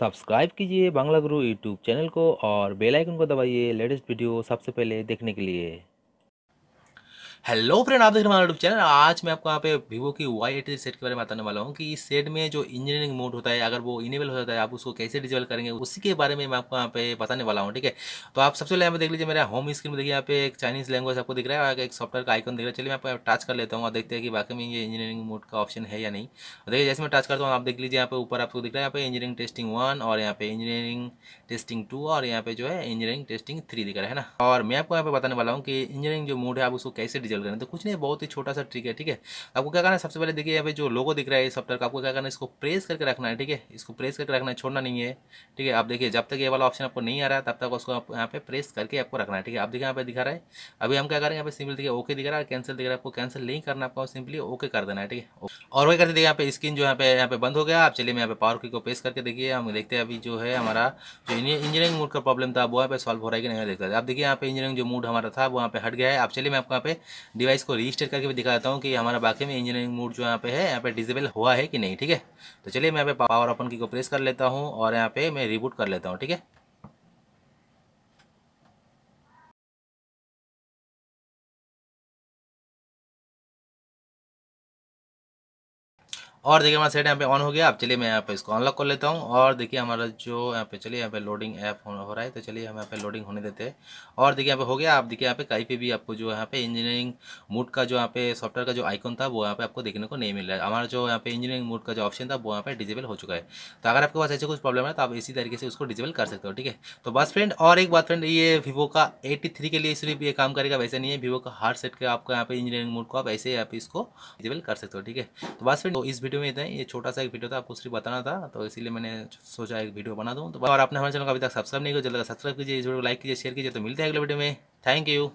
subscribe कीजिए बांग्ला गुरु YouTube channel को और बेल आइकन को दबाइए लेटेस्ट वीडियो सबसे पहले देखने के लिए हेलो फ्रेंड आप देख रहे हैं यूट्यूब चैनल आज मैं आपको यहाँ पे वीवो की वाई एट सेट के बारे में बताने वाला हूँ कि इस सेट में जो इंजीनियरिंग मोड होता है अगर वो इनेबल हो जाता है आप उसको कैसे डिजेबल करेंगे उसी के बारे में मैं आपको यहाँ पे बताने वाला हूँ ठीक है तो आप सबसे पहले यहाँ पे देख लीजिए मेरा होम स्क्रीन में देखिए यहाँ पे एक चाइनीज लैंग्वेज आपको दिख रहा है और एक सॉफ्टवेयर का आइकन दिख रहा है चलिए मैं आपको टच कर लेता हूँ और देखते हैं कि बाकी में ये इंजीनियरिंग मोड का ऑप्शन है या नहीं तो देखिए जैसे मैं टच करता हूँ आप देख लीजिए यहाँ पे ऊपर आपको दिख रहा है यहाँ पे इंजीनियरिंग टेस्टिंग वन और यहाँ पे इंजीनियरिंग टेस्टिंग टू और यहाँ पे जो है इंजीनियरिंग टेस्टिंग थ्री दिख रहा है ना और मैं आपको यहाँ पे बताने वाला हूँ कि इंजीनियरिंग जो मोड है आप उसको कैसे विजुअल करना तो कुछ नहीं बहुत ही छोटा सा ट्रिक है ठीक है आपको क्या करना है सबसे पहले देखिए यहाँ पे जो लोगो दिख रहा है सॉफ्टवेयर का आपको क्या करना है इसको प्रेस करके रखना है ठीक है इसको प्रेस करके रखना है छोड़ना नहीं है ठीक है आप देखिए जब तक ये वाला ऑप्शन आपको नहीं आ रहा तब तक उसको यहाँ पे प्रेस करके आपको रखना है ठीक है आप देखिए यहाँ पे दिखा रहा है अभी हम क्या करें यहाँ पे सिंपल देखिए ओके दिख रहा है कैंसिल दिख रहा है आपको कैंसिल नहीं करना आपको सिंपली ओके कर देना है ठीक है और वही करते देखिए यहाँ पे स्क्रीन जो यहाँ पे यहाँ पे बंद हो गया आप चलिए मैं यहाँ पे पावर की को प्रेस करके देखिए हम देखते हैं अभी जो है हमारा जो इंजीनियरिंग मोड का प्रॉब्लम था वो यहाँ पे सॉल्व हो रहा है कि नहीं देखते आप देखिए यहाँ पे इंजीनियरिंग जो मूड हमारा था वो यहाँ पे हट गया है आप चलिए मैं आपको यहाँ पे डिवाइस को रजिस्टर करके भी दिखाता हूँ कि हमारा बाकी में इंजीनियरिंग मोड जो यहाँ पे है यहाँ पे डिजेबल हुआ है कि नहीं ठीक है तो चलिए मैं यहाँ पे पावर ओपन की को प्रेस कर लेता हूँ और यहाँ पे मैं रिबूट कर लेता हूँ ठीक है और देखिए हमारा सेट यहाँ पे ऑन हो गया अब चलिए मैं यहाँ पे इसको अनलॉक कर लेता हूँ और देखिए हमारा जो यहाँ पे चलिए यहाँ पे लोडिंग ऐप हो रहा है तो चलिए हम यहाँ पे लोडिंग होने देते हैं और देखिए यहाँ पे हो गया आप देखिए यहाँ पे कहीं पे भी आपको जो यहाँ पे इंजीनियरिंग मूड का जो यहाँ पे सॉफ्टवेयर का जो आइकन था वो यहाँ पे आपको देखने को नहीं मिल रहा है हमारा जो यहाँ पे इंजीनियरिंग मूड का जो ऑप्शन था वो यहाँ पे डिजेबल हो चुका है तो अगर आपके पास ऐसे कुछ प्रॉब्लम है तो आप इसी तरीके से उसको डिजेबल कर सकते हो ठीक है तो बस फ्रेंड और एक बात फ्रेंड ये वीवो का एटी के लिए सिर्फ ये काम करेगा वैसे नहीं है वीवो का हर सेट के आपको यहाँ पे इंजीनियरिंग मूड को आप ऐसे यहाँ पे इसको डिजेबल कर सकते हो ठीक है तो बस फ्रेंड इस वीडियो में इतना ही ये छोटा सा एक वीडियो था आपको सिर्फ बताना था तो इसीलिए मैंने सोचा एक वीडियो बना दूँ तो और आपने हमारे चैनल को अभी तक सब्सक्राइब नहीं किया जल्द सब्सक्राइब कीजिए इस वीडियो को लाइक कीजिए शेयर कीजिए तो मिलते हैं अगले वीडियो में थैंक यू